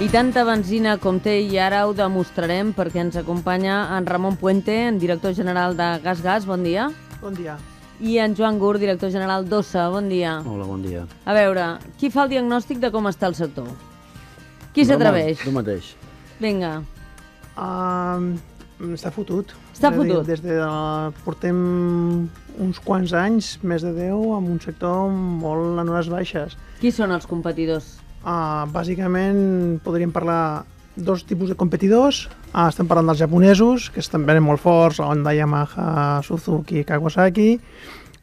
I tanta benzina com té i ara ho demostrarem perquè ens acompanya en Ramon Puente, en director general de GasGas. Gas. Bon dia. Bon dia. I en Joan Gur, director general d'OSSA. Bon dia. Hola, bon dia. A veure, qui fa el diagnòstic de com està el sector? Qui s'atreveix? Tu mateix. Vinga. Uh, està fotut. Està de fotut. Des de, uh, portem uns quants anys, més de 10, amb un sector molt en hores baixes. Qui són els competidors? Uh, bàsicament podríem parlar dos tipus de competidors. Uh, estem parlant dels japonesos, que estan venen molt forts, Honda, Yamaha, Suzuki, Kawasaki,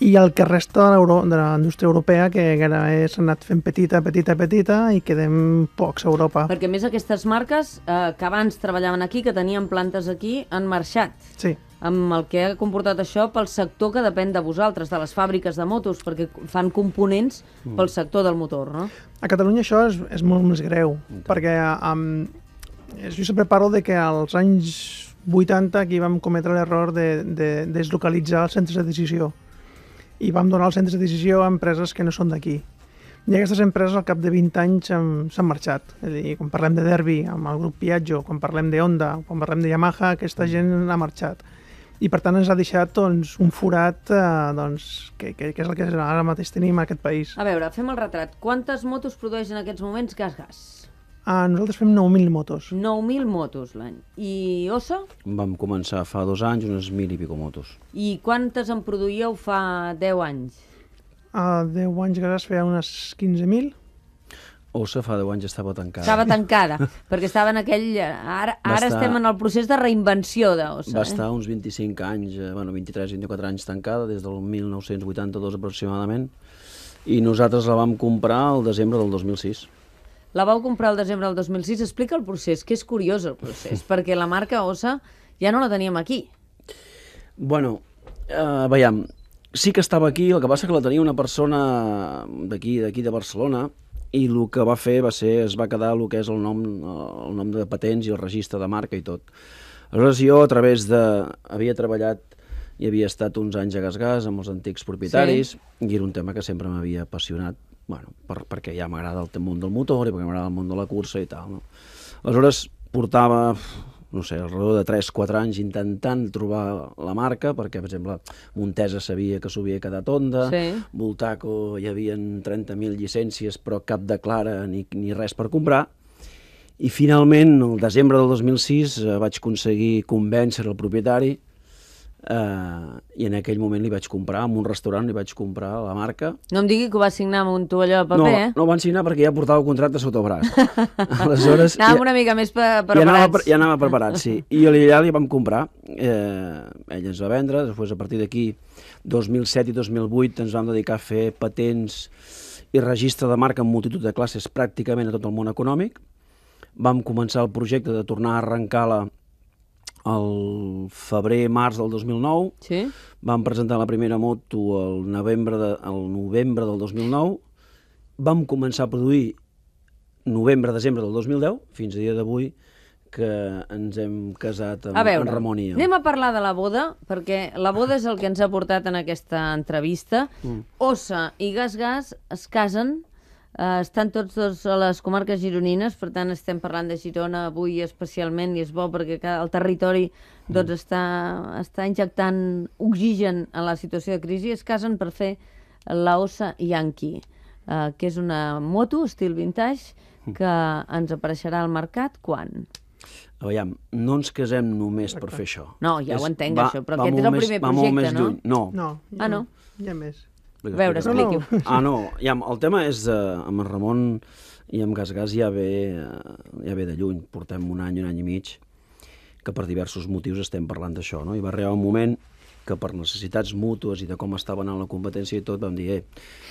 i el que resta de, euro, de la indústria europea, que gairebé s'ha anat fent petita, petita, petita, i quedem pocs a Europa. Perquè a més aquestes marques eh, que abans treballaven aquí, que tenien plantes aquí, han marxat. Sí amb el que ha comportat això pel sector que depèn de vosaltres, de les fàbriques de motos, perquè fan components mm. pel sector del motor, no? A Catalunya això és, és molt més greu, perquè um, jo sempre parlo de que als anys 80 aquí vam cometre l'error de, de deslocalitzar els centres de decisió i vam donar els centres de decisió a empreses que no són d'aquí. I aquestes empreses al cap de 20 anys s'han marxat. És a dir, quan parlem de Derby, amb el grup Piaggio, quan parlem de Honda, quan parlem de Yamaha, aquesta gent ha marxat i per tant ens ha deixat doncs, un forat eh, doncs, que, que, que és el que ara mateix tenim en aquest país. A veure, fem el retrat. Quantes motos produeix en aquests moments gas-gas? Ah, nosaltres fem 9.000 motos. 9.000 motos l'any. I Ossa? Vam començar fa dos anys unes 1.000 i pico motos. I quantes en produïeu fa 10 anys? A ah, 10 anys, gas feia unes 15.000. Ossa fa deu anys estava tancada. Estava tancada, perquè estava en aquell... Eh, ara, ara estar, estem en el procés de reinvenció d'Ossa. Va eh? estar uns 25 anys, eh, bueno, 23, 24 anys tancada, des del 1982 aproximadament, i nosaltres la vam comprar al desembre del 2006. La vau comprar al desembre del 2006. Explica el procés, que és curiós el procés, perquè la marca Ossa ja no la teníem aquí. Bueno, eh, veiem, sí que estava aquí, el que passa que la tenia una persona d'aquí, d'aquí de Barcelona, i el que va fer va ser, es va quedar el que és el nom, el nom de patents i el registre de marca i tot. Aleshores jo a través de... havia treballat i havia estat uns anys a Gasgas amb els antics propietaris sí. i era un tema que sempre m'havia apassionat bueno, per, perquè ja m'agrada el món del motor i perquè m'agrada el món de la cursa i tal. No? Aleshores portava no sé, al redor de 3-4 anys intentant trobar la marca, perquè, per exemple, Montesa sabia que s'ho havia quedat onda, sí. Voltaco hi havia 30.000 llicències, però cap de clara ni, ni res per comprar, i finalment, el desembre del 2006, eh, vaig aconseguir convèncer el propietari Uh, I en aquell moment li vaig comprar, en un restaurant li vaig comprar la marca. No em digui que ho va signar amb un tovalló de paper, no, eh? No, ho van signar perquè ja portava el contracte sota el braç. Aleshores... Anàvem ja, una mica més pre preparats. Ja anava, ja anava preparat, sí. I allà li vam comprar. Eh, ell ens va vendre, després a partir d'aquí, 2007 i 2008, ens vam dedicar a fer patents i registre de marca en multitud de classes pràcticament a tot el món econòmic. Vam començar el projecte de tornar a arrencar la, el febrer-març del 2009. Sí. Vam presentar la primera moto el novembre, de, el novembre del 2009. Vam començar a produir novembre-desembre del 2010, fins a dia d'avui, que ens hem casat amb, a veure, amb Ramon i jo. anem a parlar de la boda, perquè la boda és el que ens ha portat en aquesta entrevista. Mm. Ossa i Gas Gas es casen Uh, estan tots dos a les comarques gironines, per tant estem parlant de Girona avui especialment i és bo perquè el territori doncs, mm. està, està injectant oxigen a la situació de crisi. Es casen per fer la ossa Yankee, uh, que és una moto estil vintage mm. que ens apareixerà al mercat quan? A veure, no ens casem només per fer això. No, ja és, ho entenc, va, això, però aquest és el primer més, projecte, no? Va molt més no? lluny, no. no. Ah, no? Hi ha més. A veure, expliqui-ho. No, no. Ah, no, ja, el tema és, eh, amb el Ramon i amb Gas ja ve, eh, ja ve de lluny, portem un any, un any i mig, que per diversos motius estem parlant d'això, no? I va arribar un moment que per necessitats mútues i de com estava anant la competència i tot, vam dir, eh,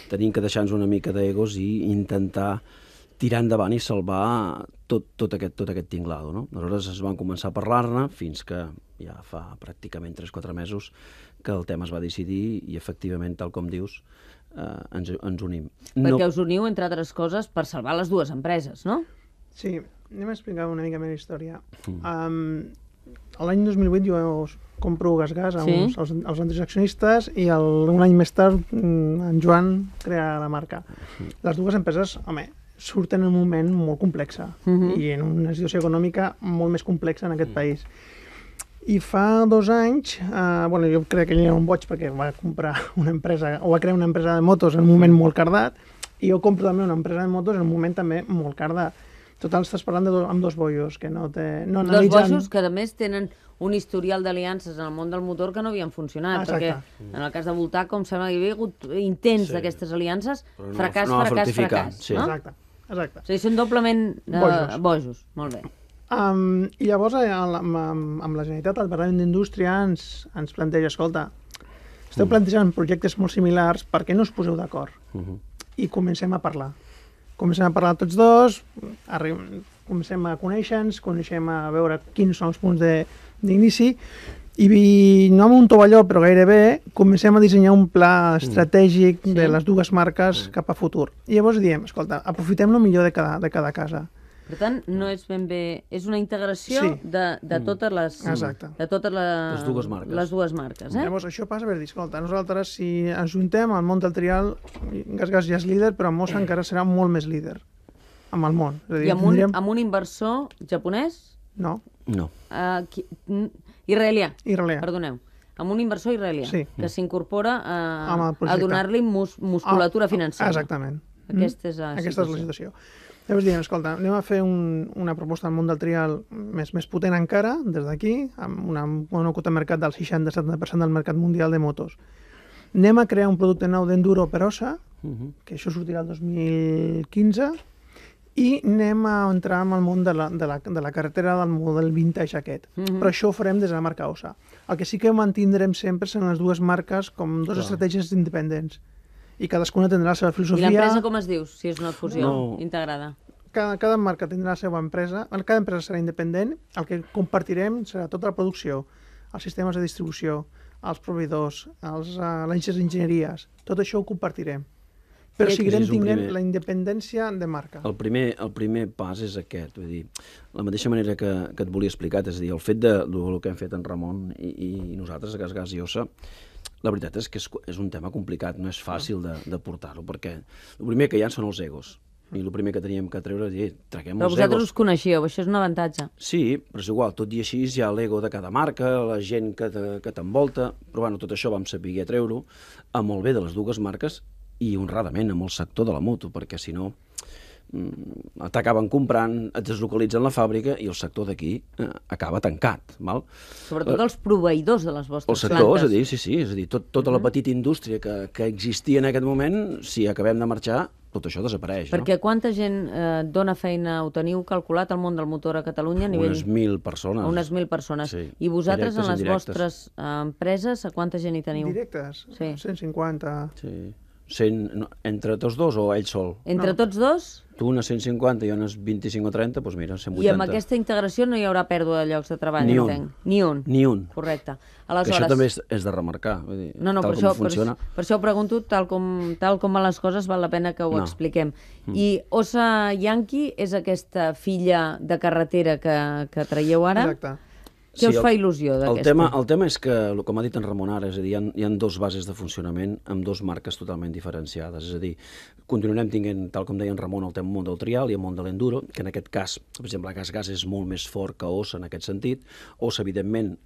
tenim que deixar-nos una mica d'egos i intentar tirar endavant i salvar tot, tot, aquest, tot aquest tinglado. No? Aleshores es van començar a parlar-ne fins que ja fa pràcticament 3-4 mesos que el tema es va decidir i efectivament, tal com dius, eh, ens, ens unim. Perquè no... us uniu, entre altres coses, per salvar les dues empreses, no? Sí, anem a explicar una mica més la història. Mm. Um, L'any 2008 jo compro GasGas -gas sí? uns, als, als altres accionistes i el, un any més tard mm, en Joan crea la marca. Mm. Les dues empreses, home, surt en un moment molt complex uh mhm. -huh. i en una situació econòmica molt més complexa en aquest uh mm. -huh. país. I fa dos anys, eh, bueno, jo crec que ell era un boig perquè va comprar una empresa, o va crear una empresa de motos en un moment mm. molt cardat, i jo compro també una empresa de motos en un moment també molt cardat. Total, estàs parlant de do, amb dos bojos que no te... No analitzen... Dos bojos que, a més, tenen un historial d'aliances en el món del motor que no havien funcionat, ah, Exacte. perquè en el cas de Voltac, com sembla que hi havia hagut intents sí. d'aquestes aliances, no, fracàs, no fracàs, fracàs, fracàs, sí. no? Exacte. Exacte. O sigui, són doblement eh, bojos. bojos. Molt bé. Um, I llavors, eh, amb, amb, amb la Generalitat, el Departament d'Indústria ens, ens planteja, escolta, esteu mm. plantejant projectes molt similars, per què no us poseu d'acord? Mm -hmm. I comencem a parlar. Comencem a parlar tots dos, arribem, comencem a conèixer-nos, coneixem a veure quins són els punts d'inici i no amb un tovalló, però gairebé, comencem a dissenyar un pla estratègic mm. sí. de les dues marques mm. cap a futur. I llavors diem, escolta, aprofitem lo millor de cada, de cada casa. Per tant, no és ben bé... És una integració sí. de, de mm. totes les... Exacte. De totes la, les dues marques. Les dues marques, eh? Llavors, això passa per dir, escolta, nosaltres si ajuntem el món del trial, Gas Gas ja és líder, però Mossa encara serà molt més líder amb el món. És a dir, I amb un, amb un inversor japonès? No. No. Uh, qui, Israelià. Israelià. Perdoneu amb un inversor israelià, sí. que s'incorpora a, a donar-li mus, musculatura ah, financera. Exactament. Aquesta mm-hmm. és la Aquesta és la situació. Llavors diem, escolta, anem a fer un, una proposta al món del trial més, més potent encara, des d'aquí, amb una, una quota de mercat del 60-70% del mercat mundial de motos. Anem a crear un producte nou d'enduro per ossa, uh mm-hmm. -huh. que això sortirà el 2015, i anem a entrar en el món de la, de la, de la carretera del model vintage aquest. Mm -hmm. Però això ho farem des de la marca OSA. El que sí que mantindrem sempre són les dues marques com dues Clar. estratègies independents. I cadascuna tindrà la seva filosofia... I l'empresa com es diu, si és una fusió no. integrada? Cada, cada marca tindrà la seva empresa, cada empresa serà independent, el que compartirem serà tota la producció, els sistemes de distribució, els proveïdors, els, uh, les enginyeries, tot això ho compartirem però seguirem tinguent primer... la independència de marca. El primer, el primer pas és aquest, vull dir, la mateixa manera que, que et volia explicar, és a dir, el fet de, de, el que hem fet en Ramon i, i nosaltres, a Gas Gas i Ossa, la veritat és que és, és un tema complicat, no és fàcil de, de portar-ho, perquè el primer que hi ha són els egos, i el primer que teníem que treure és dir, traguem però els egos. Però vosaltres us coneixíeu, això és un avantatge. Sí, però és igual, tot i així hi ha l'ego de cada marca, la gent que t'envolta, però bueno, tot això vam saber treure-ho, amb el bé de les dues marques i honradament amb el sector de la moto, perquè si no mm, t'acaben comprant, et deslocalitzen la fàbrica i el sector d'aquí eh, acaba tancat. Val? Sobretot els proveïdors de les vostres plantes. El sector, plantes. és a dir, sí, sí, és a dir, tot, tota uh -huh. la petita indústria que, que existia en aquest moment, si acabem de marxar, tot això desapareix. Perquè no? quanta gent eh, dona feina, ho teniu calculat, al món del motor a Catalunya? A nivell... Unes mil persones. Unes mil persones. Sí. I vosaltres, Directes en les vostres eh, empreses, a quanta gent hi teniu? Directes? Sí. 150. Sí. 100, entre tots dos o ell sol? Entre no. tots dos? Tu unes 150 i unes 25 o 30, doncs mira, 180. I amb aquesta integració no hi haurà pèrdua de llocs de treball, Ni un. Ni un. Ni un. Correcte. Aleshores... Que això també és, és de remarcar. Vull dir, no, no, per això, funciona... per, per això ho pregunto, tal com, tal com a les coses, val la pena que ho no. expliquem. Mm. I Osa Yankee és aquesta filla de carretera que, que traieu ara. Exacte què sí, us fa il·lusió d'aquesta? El, tema, el tema és que, com ha dit en Ramon ara, és a dir, hi ha, hi ha dos bases de funcionament amb dos marques totalment diferenciades. És a dir, continuarem tinguent, tal com deia en Ramon, el tema món del trial i el món de l'enduro, que en aquest cas, per exemple, el gas gas és molt més fort que os en aquest sentit. Os, evidentment,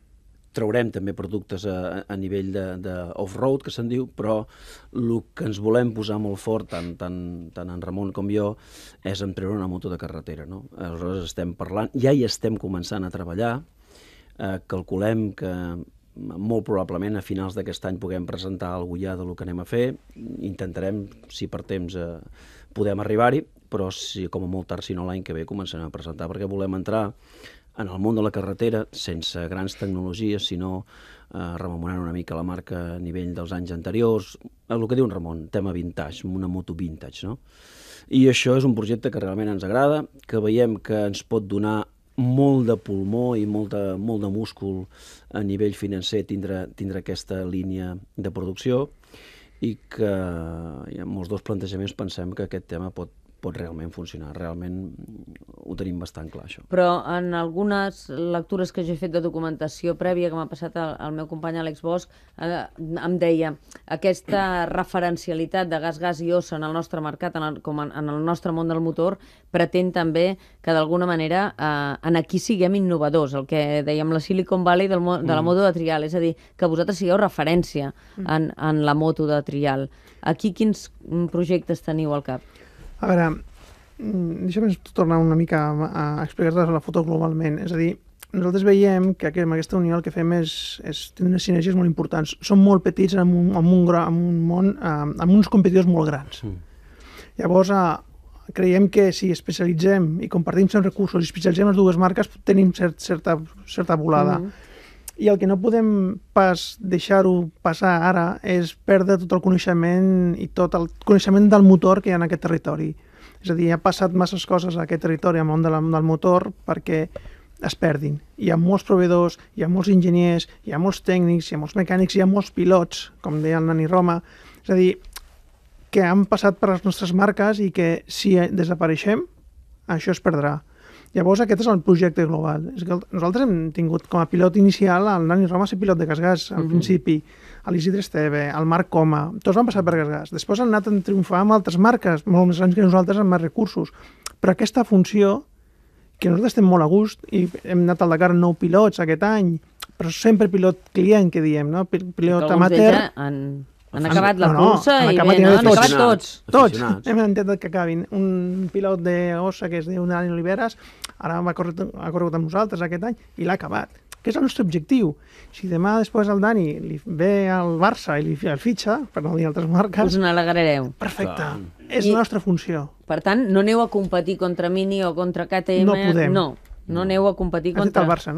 traurem també productes a, a nivell de, de off-road, que se'n diu, però el que ens volem posar molt fort, tant, tant, tant en Ramon com jo, és en treure una moto de carretera. No? Aleshores estem parlant, ja hi estem començant a treballar, Eh, calculem que mm, molt probablement a finals d'aquest any puguem presentar alguna ja del que anem a fer. Intentarem, si per temps eh, podem arribar-hi, però si com a molt tard, si no l'any que ve, començarem a presentar, perquè volem entrar en el món de la carretera sense grans tecnologies, sinó eh, rememorant una mica la marca a nivell dels anys anteriors, el que diu en Ramon, tema vintage, una moto vintage, no? I això és un projecte que realment ens agrada, que veiem que ens pot donar molt de pulmó i molt de, molt de múscul a nivell financer tindre, tindre aquesta línia de producció i que en molts dos plantejaments pensem que aquest tema pot, pot realment funcionar. Realment mm, ho tenim bastant clar, això. Però en algunes lectures que jo he fet de documentació prèvia que m'ha passat el, el meu company Àlex Bosch, eh, em deia aquesta referencialitat de gas-gas i ossa en el nostre mercat, en el, com en, en el nostre món del motor, pretén també que d'alguna manera eh, en aquí siguem innovadors, el que dèiem la Silicon Valley del, de la mm. moto de trial, és a dir, que vosaltres sigueu referència mm. en, en la moto de trial. Aquí quins projectes teniu al cap? A veure, mm, deixa'm tornar una mica a explicar-te la foto globalment. És a dir, nosaltres veiem que amb aquesta unió el que fem és, és tenir unes sinergies molt importants. Som molt petits en un, en un, en un món, eh, amb uns competidors molt grans. Mm. Llavors, eh, creiem que si especialitzem i compartim els recursos i especialitzem les dues marques, tenim cert, certa, certa volada. Mm -hmm i el que no podem pas deixar-ho passar ara és perdre tot el coneixement i tot el coneixement del motor que hi ha en aquest territori. És a dir, ha passat masses coses a aquest territori al món de la, del motor perquè es perdin. Hi ha molts proveïdors, hi ha molts enginyers, hi ha molts tècnics, hi ha molts mecànics, hi ha molts pilots, com deia el Nani Roma. És a dir, que han passat per les nostres marques i que si desapareixem, això es perdrà. Llavors aquest és el projecte global. És que nosaltres hem tingut com a pilot inicial el Nani Roma ser pilot de Casgas al uh mhm. -huh. principi, l'Isidre Esteve, el Marc Coma, tots van passar per Casgas. Després han anat a triomfar amb altres marques, molt més grans que nosaltres, amb més recursos. Però aquesta funció, que nosaltres estem molt a gust, i hem anat al Dakar nou pilots aquest any, però sempre pilot client, que diem, no? pilot amateur... En han acabat la ah, no, cursa no, i bé, no? Han acabat tots. Tots. tots. Hem intentat que acabin. Un pilot d'Ossa, que és d'un any Oliveres, ara va correr, ha corregut amb nosaltres aquest any i l'ha acabat que és el nostre objectiu. Si demà després el Dani li ve al Barça i li el fitxa, per no dir altres marques... Us n'alegrareu. Perfecte. Clar. És I, la nostra funció. Per tant, no aneu a competir contra Mini o contra KTM? No podem. No, no aneu a competir Has contra... Has dit el Barça,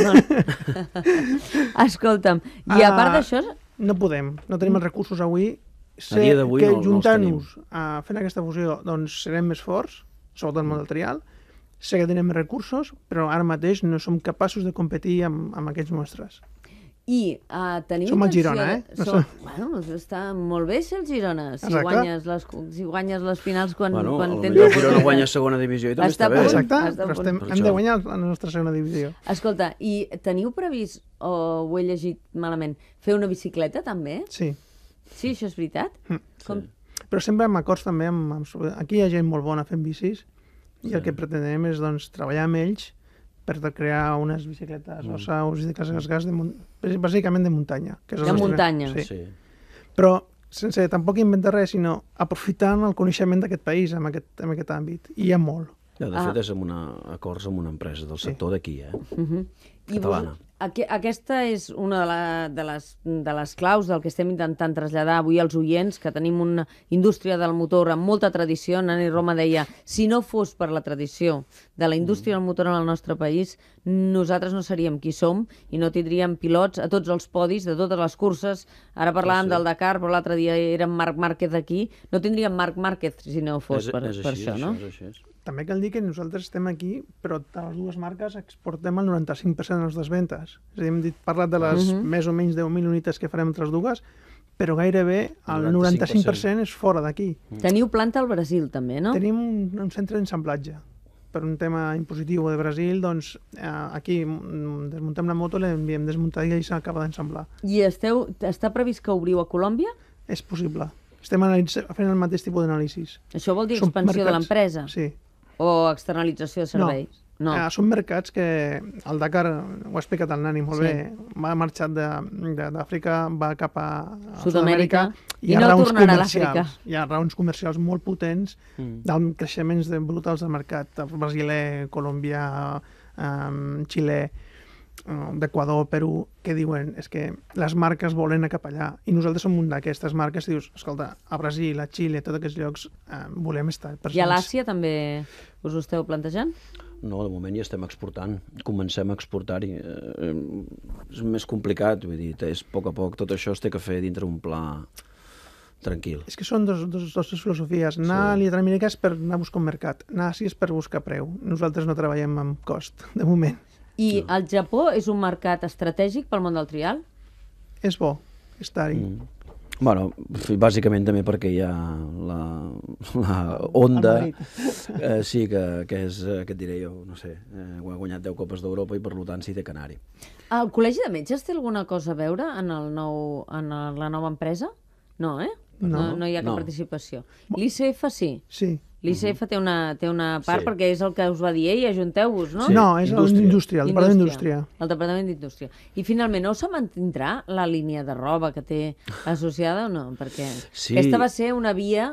no? No, no, no. Escolta'm, i a ah. part d'això, no podem, no tenim els mm. recursos avui. Sé a que no, juntant-nos no eh, a fent aquesta fusió doncs serem més forts, sobretot en el món mm. del trial, sé que tenim recursos, però ara mateix no som capaços de competir amb, amb aquests mostres. I uh, tenim Som el Girona, eh? Som... Bueno, doncs està molt bé ser el Girona, si Exacte. guanyes, les, si guanyes les finals quan, bueno, quan tens... el Girona guanya segona divisió i també està, està bé. Exacte, està però estem, hem de guanyar la nostra segona divisió. Escolta, i teniu previst, o ho he llegit malament, fer una bicicleta també? Sí. Sí, això és veritat? Mm. Com... Sí. Però sempre amb acords també, amb, amb... aquí hi ha gent molt bona fent bicis, i sí. el que pretendem és doncs, treballar amb ells per crear unes bicicletes mm. osa o bicicletes gas, de bàsicament de muntanya. Que és de muntanya. Sí. sí. Però sense tampoc inventar res, sinó aprofitant el coneixement d'aquest país en aquest, en aquest àmbit. I hi ha molt. Ja, de ah. fet, ah. és amb una, acords amb una empresa del sector sí. d'aquí, eh? Uh -huh. Catalana. I vos, aqu aquesta és una de, la, de, les, de les claus del que estem intentant traslladar avui als oients, que tenim una indústria del motor amb molta tradició. Nani Roma deia, si no fos per la tradició de la indústria del motor en el nostre país, nosaltres no seríem qui som i no tindríem pilots a tots els podis de totes les curses. Ara parlàvem sí. del Dakar, però l'altre dia era Marc Márquez aquí. No tindríem Marc Márquez si no fos és, per, és per així, per això, no? així, és així també cal dir que nosaltres estem aquí, però de les dues marques exportem el 95% de les nostres ventes. És a dir, hem dit, parlat de les uh mhm. -huh. més o menys 10.000 unitats que farem entre les dues, però gairebé el 95%, 95 és fora d'aquí. -huh. Mm. Teniu planta al Brasil, també, no? Tenim un, un centre d'ensamblatge. Per un tema impositiu de Brasil, doncs eh, aquí desmuntem la moto, l'enviem desmuntada i s'acaba d'ensemblar. I esteu, està previst que obriu a Colòmbia? És possible. Estem fent el mateix tipus d'anàlisis. Això vol dir expansió mercats, de l'empresa? Sí, o externalització de serveis? No. No. Eh, són mercats que el Dakar, ho ha explicat el Nani molt sí. bé, va marxar d'Àfrica, va cap a Sud-amèrica, Sud i, i no tornarà a l'Àfrica. Hi ha raons comercials molt potents mm. dels creixements de brutals de mercat brasiler, colombià, eh, xilè, Eh, d'Equador, Perú, que diuen és que les marques volen a cap allà i nosaltres som un d'aquestes marques i dius, escolta, a Brasil, a Xile, a tots aquests llocs eh, volem estar Per I a l'Àsia també us ho esteu plantejant? No, de moment ja estem exportant, comencem a exportar-hi. Eh, és més complicat, vull dir, és a poc a poc, tot això es té que fer dintre un pla tranquil. És que són dos, dos, dos filosofies. Anar sí. a Latinoamèrica és per anar a buscar un mercat, anar a Àsia és per buscar preu. Nosaltres no treballem amb cost, de moment. I el Japó és un mercat estratègic pel món del trial? És bo estar-hi. Mm. Bueno, bàsicament també perquè hi ha la, la onda, eh, sí, que, que és, eh, què et diré jo, no sé, eh, ha guanyat 10 copes d'Europa i per tant sí té Canari. El Col·legi de Metges té alguna cosa a veure en, el nou, en la nova empresa? No, eh? No, no, no hi ha cap no. participació. L'ICF sí? Sí. L'ICF mhm. té una, té una part sí. perquè és el que us va dir ell, ajunteu-vos, no? Sí. No, és l'indústria, el Departament d'Indústria. El Departament d'Indústria. I finalment, no se mantindrà la línia de roba que té associada o no? Perquè sí. aquesta va ser una via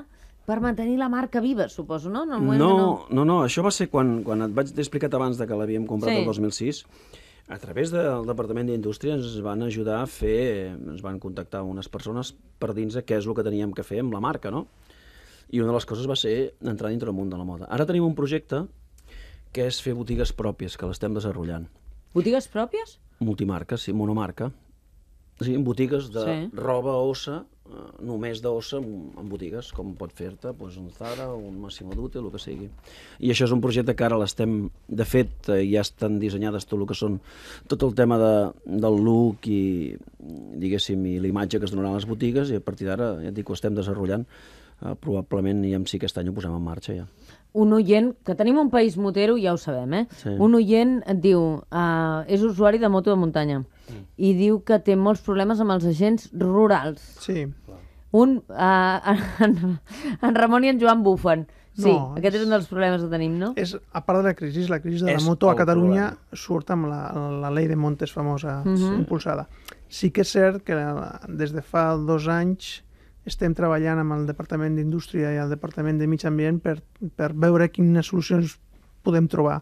per mantenir la marca viva, suposo, no? No, no, no, no, això va ser quan, quan et vaig explicar abans de que l'havíem comprat sí. el 2006, a través del Departament d'Indústria ens van ajudar a fer, ens van contactar unes persones per dins de què és el que teníem que fer amb la marca, no? i una de les coses va ser entrar dintre del món de la moda. Ara tenim un projecte que és fer botigues pròpies, que l'estem desenvolupant. Botigues pròpies? Multimarca, sí, monomarca. O sigui, botigues de sí. roba, ossa, eh, només d'ossa en botigues, com pot fer-te doncs, un Zara, un Massimo Dutti, el que sigui. I això és un projecte que ara l'estem... De fet, eh, ja estan dissenyades tot el que són tot el tema de, del look i, diguéssim, i l'imatge que es donaran a les botigues i a partir d'ara, ja et dic, ho estem desenvolupant eh, probablement ja sí que aquest any ho posem en marxa ja. Un oient, que tenim un país motero, ja ho sabem, eh? Sí. Un oient et diu, uh, és usuari de moto de muntanya mm. i diu que té molts problemes amb els agents rurals. Sí. Un, uh, en, en Ramon i en Joan bufen. Sí, no, aquest és, és un dels problemes que tenim, no? És, a part de la crisi, la crisi de la és moto a Catalunya problema. surt amb la, la llei de Montes famosa, mm -hmm. impulsada. Sí que és cert que des de fa dos anys estem treballant amb el Departament d'Indústria i el Departament de Mig Ambient per, per veure quines solucions podem trobar.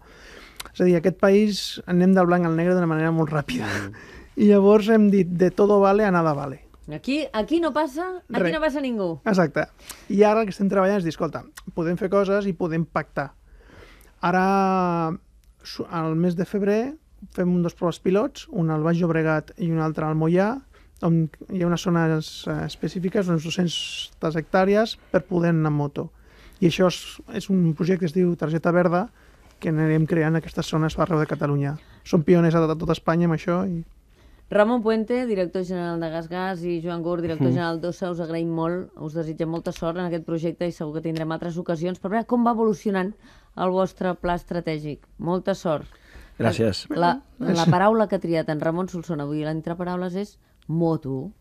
És a dir, aquest país anem del blanc al negre d'una manera molt ràpida. Mm. I llavors hem dit, de tot vale a nada vale. Aquí, aquí no passa, aquí Re. no passa ningú. Exacte. I ara el que estem treballant és dir, escolta, podem fer coses i podem pactar. Ara, al mes de febrer, fem un dos proves pilots, un al Baix Llobregat i un altre al Mollà, on hi ha unes zones eh, específiques, unes 200 hectàrees, per poder anar amb moto. I això és, és un projecte que es diu Targeta Verda, que anirem creant aquestes zones arreu de Catalunya. Som pioners a tot Espanya amb això i Ramon Puente, director general de GasGas, Gas, i Joan Gur, director mm. general d'OSA, us agraïm molt, us desitgem molta sort en aquest projecte i segur que tindrem altres ocasions per veure com va evolucionant el vostre pla estratègic. Molta sort. Gràcies. La, la paraula que ha triat en Ramon Solsona avui a paraules és 모두